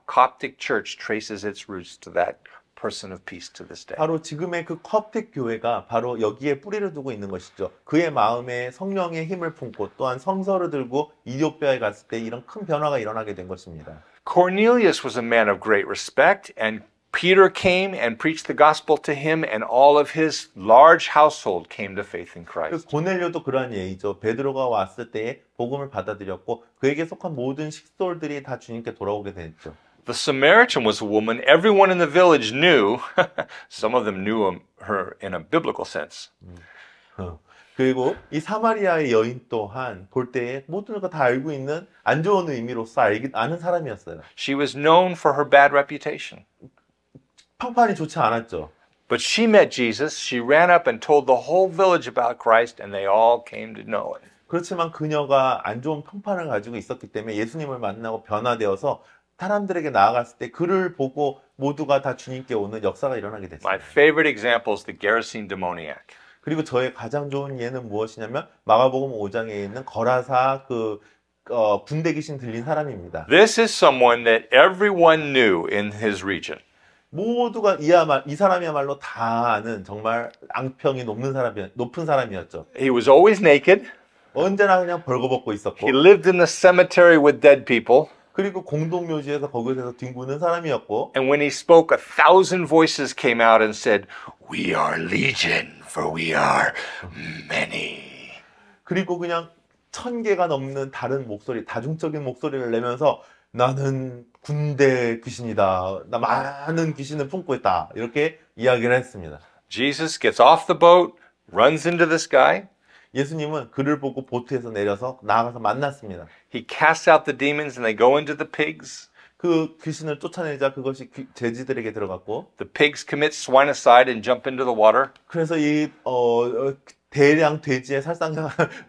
Coptic church traces its roots to that person of peace to this day. 바로 지금의 그 컵틱 교회가 바로 여기에 뿌리를 두고 있는 것이죠. 그의 마음에 성령의 힘을 품고 또한 성서를 들고 이디오피아에 갔을 때 이런 큰 변화가 일어나게 된 것입니다. Cornelius was a man of great respect and Peter came and preached the gospel to him, and all of his large household came to faith in Christ. 고넬료도 그런 예이죠. 베드로가 왔을 때 복음을 받아들였고 그에게 속한 모든 식솔들이 다 주님께 돌아오게 됐죠. The Samaritan was a woman everyone in the village knew. Some of them knew her in a biblical sense. 그리고 이 사마리아의 여인 또한 볼 때에 모든 다 알고 있는 안 좋은 의미로서 알기, 아는 사람이었어요. She was known for her bad reputation. 평판이 좋지 않았죠. But she met Jesus. She ran up and told the whole village about Christ, and they all came to know it. 그렇지만 그녀가 안 좋은 평판을 가지고 있었기 때문에 예수님을 만나고 변화되어서 사람들에게 나아갔을 때 그를 보고 모두가 다 주님께 오는 역사가 일어나게 됐습니다. My favorite example is the Gerasene demoniac. 그리고 저의 가장 좋은 예는 무엇이냐면 마가복음 5장에 있는 거라사 그 어, 군대 귀신 들린 사람입니다. This is someone that everyone knew in his region. 모두가 이야말 이 사람이야말로 다 아는 정말 앙평이 높은 사람이 높은 사람이었죠. He was always naked. 언제나 그냥 벌거벗고 있었고. He lived in the cemetery with dead people. 그리고 공동 묘지에서 거기서 뒹구는 사람이었고. And when he spoke, a thousand voices came out and said, "We are legion, for we are many." 그리고 그냥 천 개가 넘는 다른 목소리, 다중적인 목소리를 내면서 나는 군대 귀신이다. 나 많은 귀신을 품고 있다. 이렇게 이야기를 했습니다. Jesus gets off the boat, runs into this guy. 예수님은 그를 보고 보트에서 내려서 나아가서 만났습니다. He casts out the demons and they go into the pigs. 그 귀신을 쫓아내자 그것이 제지들에게 들어갔고 The pigs commit swinecide and jump into the water. 그래서 이 어, 대량 돼지의 살상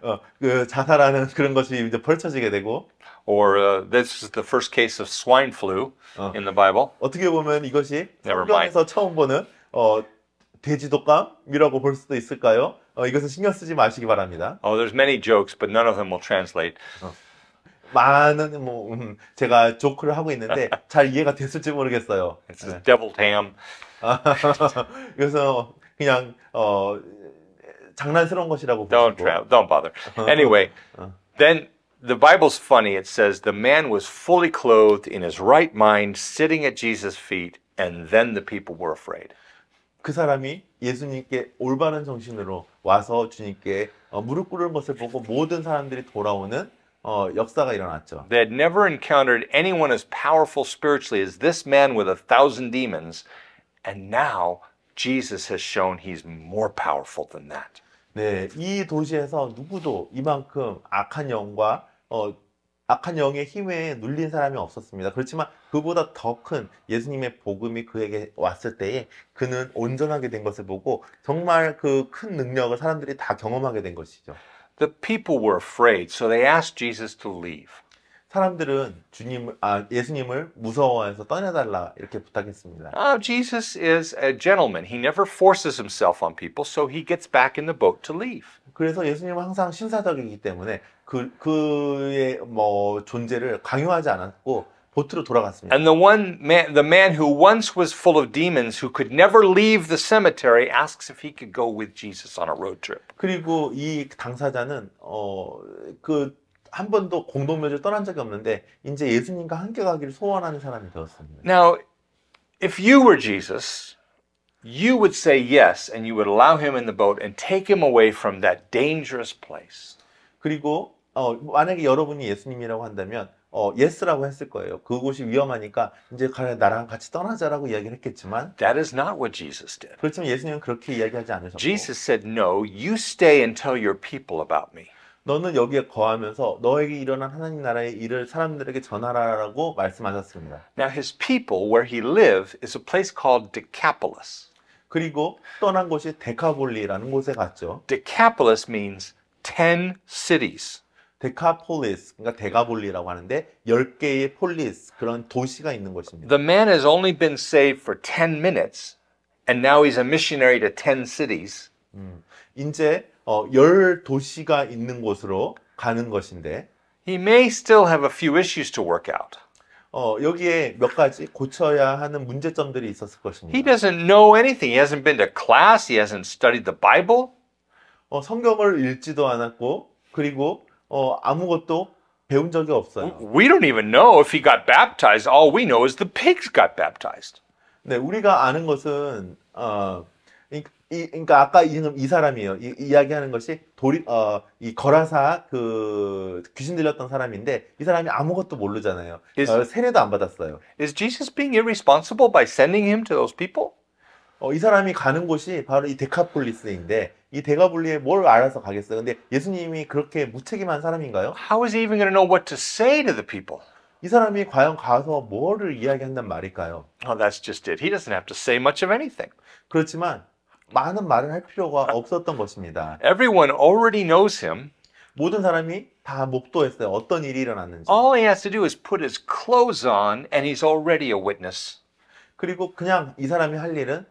어, 그 자살하는 그런 것이 이제 펼쳐지게 되고 or uh, this is the first case of swine flu 어. in the Bible. 어떻게 보면 이것이 Never mind. 성경에서 처음 보는 어, 돼지독감이라고 볼 수도 있을까요? 어, 이것은 신경 쓰지 마시기 바랍니다. Oh, there's many jokes, but none of them will translate. 많은 뭐 음, 제가 조크를 하고 있는데 잘 이해가 됐을지 모르겠어요. It's 네. deviled ham. 아, 그래서 그냥 어, 장난스러운 것이라고 Don't 보시고. tra- don't bother. Anyway, then the Bible's funny. It says, The man was fully clothed in his right mind, sitting at Jesus' feet, and then the people were afraid. 그 사람이 예수님께 올바른 정신으로 와서 주님께 어, 무릎 꿇은 것을 보고 모든 사람들이 돌아오는 어, 역사가 일어났죠. They had never encountered anyone as powerful spiritually as this man with a thousand demons, and now Jesus has shown he's more powerful than that. 네, 이 도시에서 누구도 이만큼 악한 영과 어, 악한 영의 힘에 눌린 사람이 없었습니다. 그렇지만 그보다 더 큰 예수님의 복음이 그에게 왔을 때에 그는 온전하게 된 것을 보고 정말 그 큰 능력을 사람들이 다 경험하게 된 것이죠. The people were afraid, so they asked Jesus to leave. 사람들은 주님, 아, 예수님을 무서워해서 떠내달라 이렇게 부탁했습니다. Uh, Jesus is a gentleman. He never forces himself on people, so he gets back in the boat to leave. 그래서 예수님은 항상 신사적이기 때문에 그 그의 뭐 존재를 강요하지 않았고 보트로 돌아갔습니다. And the one man, the man who once was full of demons, who could never leave the cemetery, asks if he could go with Jesus on a road trip. 그리고 이 당사자는 어그 한 번도 공동묘지를 떠난 적이 없는데 이제 예수님과 함께 가기를 소원하는 사람이 되었습니다. Now, if you were Jesus, you would say yes and you would allow him in the boat and take him away from that dangerous place. 그리고 어, 만약에 여러분이 예수님이라고 한다면 어, yes라고 했을 거예요. 그곳이 위험하니까 이제 나랑 같이 떠나자라고 이야기를 했겠지만 That is not what Jesus did. 그렇지만 예수님은 그렇게 이야기하지 않으셨고 Jesus said no, you stay and tell your people about me. 너는 여기에 거하면서 너에게 일어난 하나님 나라의 일을 사람들에게 전하라라고 말씀하셨습니다. Now his people where he lived is a place called Decapolis. 그리고 떠난 곳이 데카볼리라는 곳에 갔죠. Decapolis means ten cities. 데카폴리스, 그러니까 데가볼리라고 하는데 10개의 폴리스, 그런 도시가 있는 것입니다. The man has only been saved for 10 minutes and now he's a missionary to 10 cities. 음, 이제 어, 열 도시가 있는 곳으로 가는 것인데 he may still have a few issues to work out. 어, 여기에 몇 가지 고쳐야 하는 문제점들이 있었을 것입니다. He doesn't know anything. He hasn't been to class. He hasn't studied the Bible. 어, 성경을 읽지도 않았고 그리고 어, 아무것도 배운 적이 없어요. We don't even know if he got baptized. All we know is the pigs got baptized. 네, 우리가 아는 것은 어, 그러니까 이 그러니까 아까 이놈 이 사람이에요. 이, 이야기하는 것이 도리 어이 거라사 그 귀신 들렸던 사람인데 이 사람이 아무것도 모르잖아요. Is, 어, 세례도 안 받았어요. Is Jesus being irresponsible by sending him to those people? 어, 이 사람이 가는 곳이 바로 이 데카폴리스인데 이 데가볼리에 뭘 알아서 가겠어요? 근데 예수님이 그렇게 무책임한 사람인가요? How is he even going to know what to say to the people? 이 사람이 과연 가서 뭐를 이야기한단 말일까요? Oh, that's just it. He doesn't have to say much of anything. 그렇지만 많은 말을 할 필요가 없었던 것입니다. Everyone already knows him. 모든 사람이 다 목도했어요. 어떤 일이 일어났는지. All he has to do is put his clothes on and he's already a witness. 그리고 그냥 이 사람이 할 일은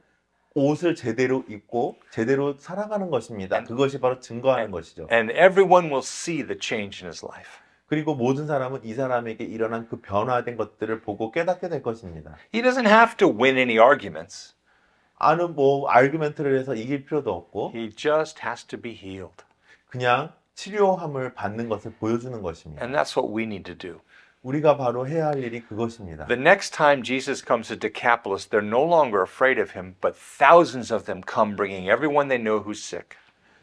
옷을 제대로 입고 제대로 살아가는 것입니다. 그것이 바로 증거하는 것이죠. And everyone will see the change in his life. 그리고 모든 사람은 이 사람에게 일어난 그 변화된 것들을 보고 깨닫게 될 것입니다. He doesn't have to win any arguments. 아는 뭐 아르규멘트를 해서 이길 필요도 없고 He just has to be healed. 그냥 치료함을 받는 것을 보여주는 것입니다. And that's what we need to do. 우리가 바로 해야 할 일이 그것입니다. The next time Jesus comes to Decapolis, they're no longer afraid of him, but thousands of them come bringing everyone they know who's sick.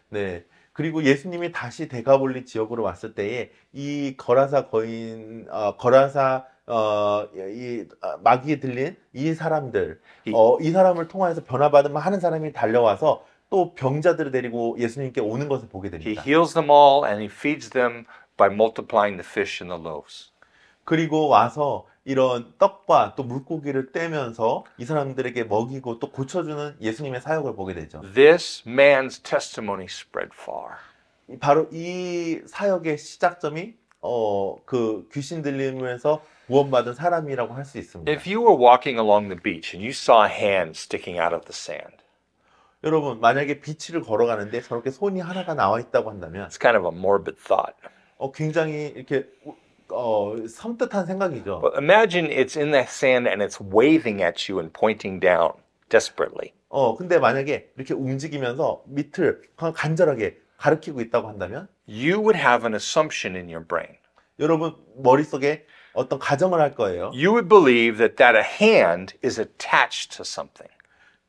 네. 그리고 예수님이 다시 데가볼리 지역으로 왔을 때에 이 거라사 거인 어, 거라사 어, 이 아, 마귀에 들린 이 사람들, 어, 이 사람을 통해서 변화받으면 하는 사람이 달려와서 또 병자들을 데리고 예수님께 오는 것을 보게 됩니다. He heals them all and he feeds them by multiplying the fish and the loaves. 그리고 와서 이런 떡과 또 물고기를 떼면서 이 사람들에게 먹이고 또 고쳐주는 예수님의 사역을 보게 되죠. This man's testimony spread far. 바로 이 사역의 시작점이 어, 그 귀신 들림에서 구원받은 사람이라고 할 수 있습니다. If you were walking along the beach and you saw a hand sticking out of the sand, 여러분 만약에 비치를 걸어가는데 저렇게 손이 하나가 나와 있다고 한다면, it's kind of a morbid thought. 어, 굉장히 이렇게 어, 섬뜩한 생각이죠. But imagine it's in the sand and it's waving at you and pointing down desperately. 어, 근데 만약에 이렇게 움직이면서 밑을 간절하게 가리키고 있다고 한다면, you would have an assumption in your brain. 여러분 머릿속에 어떤 가정을 할 거예요. you would believe that that a hand is attached to something.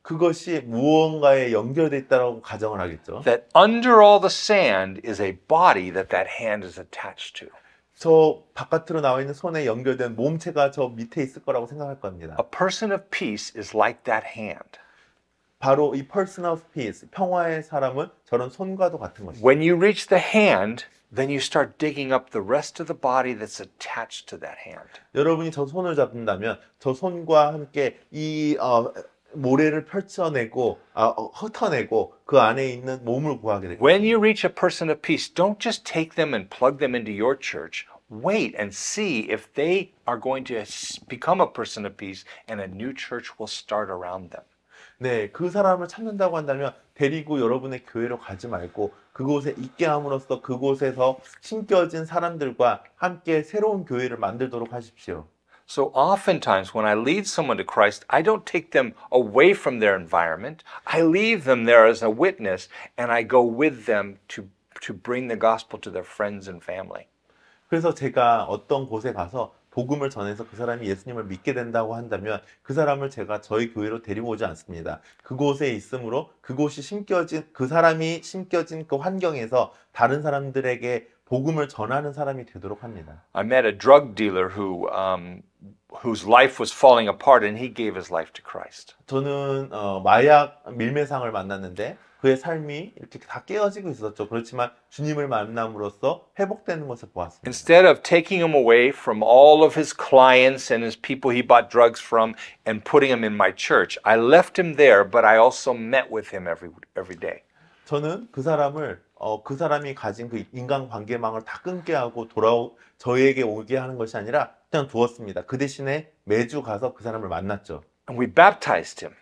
그것이 무언가에 연결돼 있다라고 가정을 하겠죠. That under all the sand is a body that that hand is attached to. 저 바깥으로 나와 있는 손에 연결된 몸체가 저 밑에 있을 거라고 생각할 겁니다. A person of peace is like that hand. 바로 이 person of peace, 평화의 사람은 저런 손과도 같은 것이죠. When you reach the hand, then you start digging up the rest of the body that's attached to that hand. 여러분이 저 손을 잡는다면 저 손과 함께 이 어, 모래를 펼쳐내고 흩어내고 그 안에 있는 몸을 구하게 됩니다. When you reach a person of peace, don't just take them and plug them into your church. Wait and see if they are going to become a person of peace and a new church will start around them. 네, 그 사람을 찾는다고 한다면 데리고 여러분의 교회로 가지 말고 그곳에 있게 함으로써 그곳에서 심겨진 사람들과 함께 새로운 교회를 만들도록 하십시오. So oftentimes when I lead someone to Christ, I don't take them away from their environment. I leave them there as a witness and I go with them to to bring the gospel to their friends and family. 그래서 제가 어떤 곳에 가서 복음을 전해서 그 사람이 예수님을 믿게 된다고 한다면 그 사람을 제가 저희 교회로 데리고 오지 않습니다. 그곳에 있으므로 그곳이 심겨진 그 사람이 심겨진 그 환경에서 다른 사람들에게 복음을 전하는 사람이 되도록 합니다. I met a drug dealer who um, whose life was falling apart and he gave his life to Christ. 저는 어, 마약 밀매상을 만났는데 그의 삶이 이렇게 다 깨어지고 있었죠. 그렇지만 주님을 만남으로써 회복되는 것을 보았습니다. Instead of taking him away from all of his clients and his people he bought drugs from and putting him in my church, I left him there, but I also met with him every every day. 저는 그 사람을 어, 그 사람이 가진 그 인간관계망을 다 끊게 하고 돌아 오 저에게 오게 하는 것이 아니라 그냥 두었습니다. 그 대신에 매주 가서 그 사람을 만났죠. And we baptized him.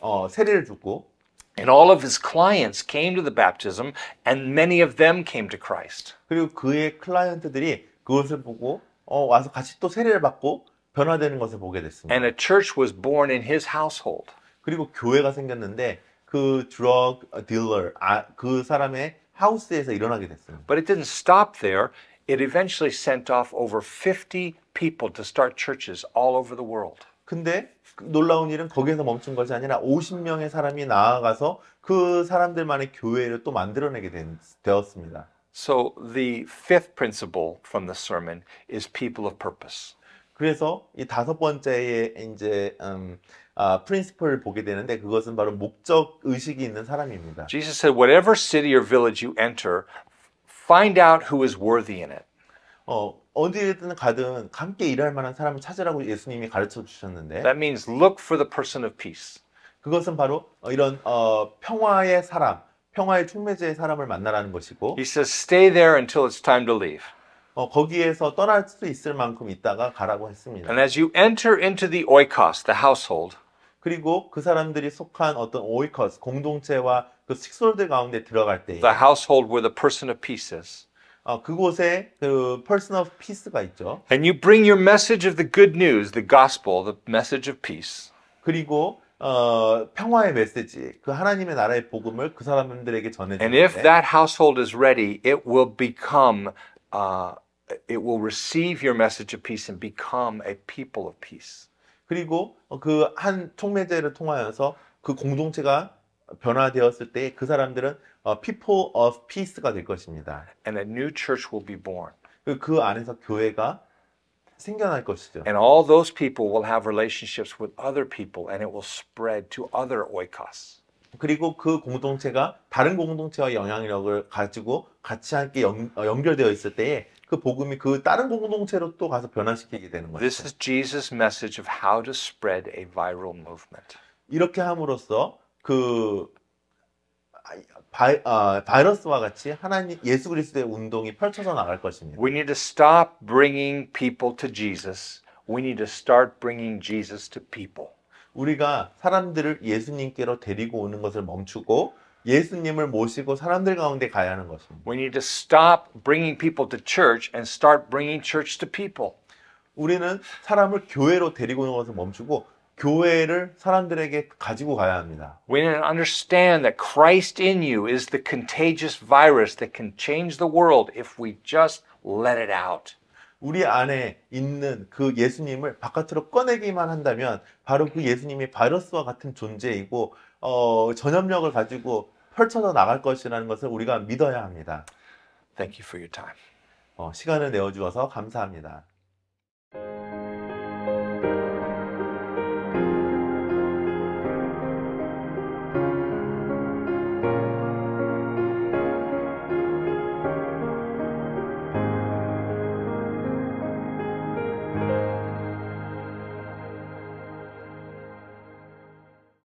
어, 세례를 주고. And all of his clients came to the baptism, and many of them came to Christ. 그리고 그의 클라이언트들이 그것을 보고 어, 와서 같이 또 세례를 받고 변화되는 것을 보게 됐습니다. And a church was born in his household. 그리고 교회가 생겼는데 그 드럭 딜러 아, 그 사람의 하우스에서 일어나게 됐어요. But it didn't stop there. It eventually sent off over 50 people to start churches all over the world. 근데 놀라운 일은 거기에서 멈춘 것이 아니라 50명의 사람이 나아가서 그 사람들만의 교회를 또 만들어내게 되었습니다. So the fifth principle from the sermon is people of purpose. 그래서 이 다섯 번째의 이제 음, 아, 프린시플을 보게 되는데 그것은 바로 목적 의식이 있는 사람입니다. Jesus said, whatever city or village you enter, find out who is worthy in it. 어, 어디든 가든 함께 일할 만한 사람을 찾으라고 예수님이 가르쳐 주셨는데. That means look for the person of peace. 그것은 바로 이런 어, 평화의 사람, 평화의 충매제의 사람을 만나라는 것이고. He says, stay there until it's time to leave. 어, 거기에서 떠날 수 있을 만큼 있다가 가라고 했습니다. And as you enter into the oikos, the household, 그리고 그 사람들이 속한 어떤 오이커스 공동체와 그 식솔들 가운데 들어갈 때 the household where the person of peace is, 어, 그곳에 그 person of peace가 있죠. and you bring your message of the good news, the gospel, the message of peace, 그리고 어, 평화의 메시지, 그 하나님의 나라의 복음을 그 사람들에게 and if that household is ready, it will become uh, it will receive your message of peace and become a people of peace. 그리고 그한 총매제를 통하여서 그 공동체가 변화되었을 때 그 사람들은 people of peace가 될 것입니다. And a new church will be born. 그 안에서 교회가 생겨날 것이죠. And all those people will have relationships with other people and it will spread to other oikos. 그리고 그 공동체가 다른 공동체와 영향력을 가지고 같이 함께 연, 결되어 있을 때에 그 복음이 그 다른 공동체로 또 가서 변화시키게 되는 거죠. This is Jesus' message of how to spread a viral movement. 이렇게 함으로써 그 바이, 아, 바이러스와 같이 하나님 예수 그리스도의 운동이 펼쳐져 나갈 것입니다. We need to stop bringing people to Jesus. We need to start bringing Jesus to people. 우리가 사람들을 예수님께로 데리고 오는 것을 멈추고 예수님을 모시고 사람들 가운데 가야 하는 것입니다. We need to stop bringing people to church and start bringing church to people. 우리는 사람을 교회로 데리고 오는 것을 멈추고 교회를 사람들에게 가지고 가야 합니다. We need to understand that Christ in you is the contagious virus that can change the world if we just let it out. 우리 안에 있는 그 예수님을 바깥으로 꺼내기만 한다면 바로 그 예수님이 바이러스와 같은 존재이고 어, 전염력을 가지고 펼쳐져 나갈 것이라는 것을 우리가 믿어야 합니다. Thank you for your time. 어, 시간을 내어 주어서 감사합니다.